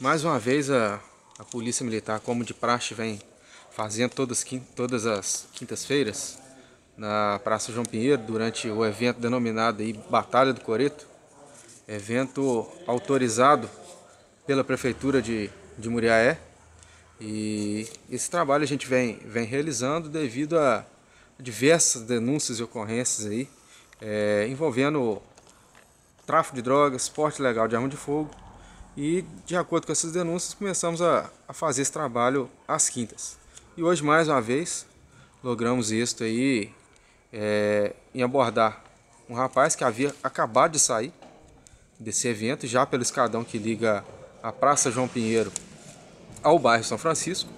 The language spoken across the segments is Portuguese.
Mais uma vez a, a Polícia Militar, como de praxe, vem fazendo todas, todas as quintas-feiras na Praça João Pinheiro, durante o evento denominado aí Batalha do Coreto, evento autorizado pela Prefeitura de, de Muriaé. E esse trabalho a gente vem, vem realizando devido a diversas denúncias e ocorrências aí, é, envolvendo tráfico de drogas, porte legal de arma de fogo e de acordo com essas denúncias, começamos a, a fazer esse trabalho às quintas. E hoje, mais uma vez, logramos isso aí é, em abordar um rapaz que havia acabado de sair desse evento, já pelo escadão que liga a Praça João Pinheiro ao bairro São Francisco.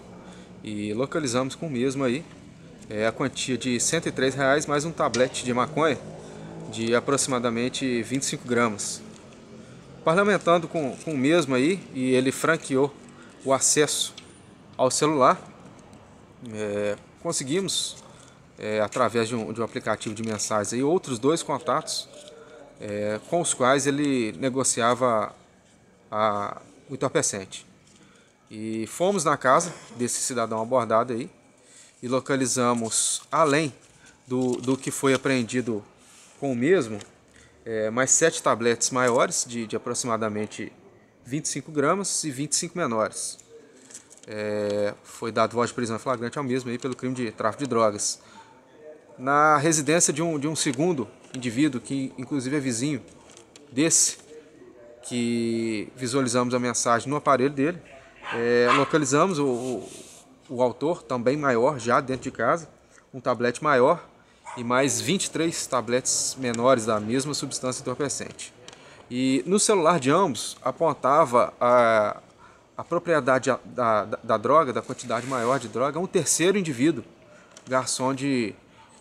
E localizamos com o mesmo aí é, a quantia de R$ 103,00 mais um tablete de maconha de aproximadamente 25 gramas. Parlamentando com, com o mesmo aí, e ele franqueou o acesso ao celular. É, conseguimos, é, através de um, de um, aplicativo de mensagens, aí, outros dois contatos é, com os quais ele negociava a, o entorpecente. E fomos na casa desse cidadão abordado aí e localizamos, além do, do que foi apreendido com o mesmo, é, mais sete tabletes maiores, de, de, aproximadamente 25 gramas, e 25 menores. É, foi dado voz de prisão flagrante ao mesmo aí pelo crime de tráfico de drogas. Na residência de um, de um segundo indivíduo, que inclusive é vizinho desse, que visualizamos a mensagem no aparelho dele, é, localizamos o, o, o autor, também maior, já dentro de casa, um tablete maior, e mais 23 tabletes menores da mesma substância entorpecente. E no celular de ambos apontava a, a propriedade da, da, da, droga, da quantidade maior de droga, a um terceiro indivíduo, garçom de,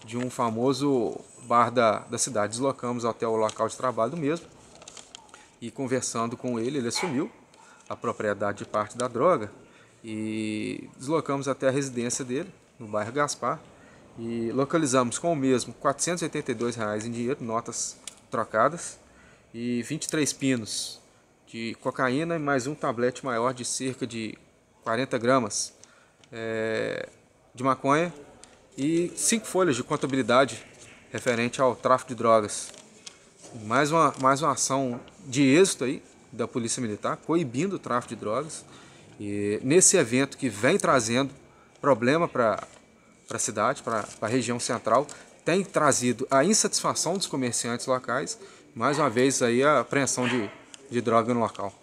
de um famoso bar da, da cidade. Deslocamos até o local de trabalho mesmo e conversando com ele, ele assumiu a propriedade de parte da droga e deslocamos até a residência dele, no bairro Gaspar, e localizamos com o mesmo R$ 482,00 em dinheiro, notas trocadas, e 23 pinos de cocaína e mais um tablete maior de cerca de 40 gramas é, de maconha e cinco folhas de contabilidade referente ao tráfico de drogas. Mais uma, mais uma ação de êxito aí da Polícia Militar, coibindo o tráfico de drogas. E nesse evento que vem trazendo problema para para a cidade, para a região central, tem trazido a insatisfação dos comerciantes locais, mais uma vez aí a apreensão de, de droga no local.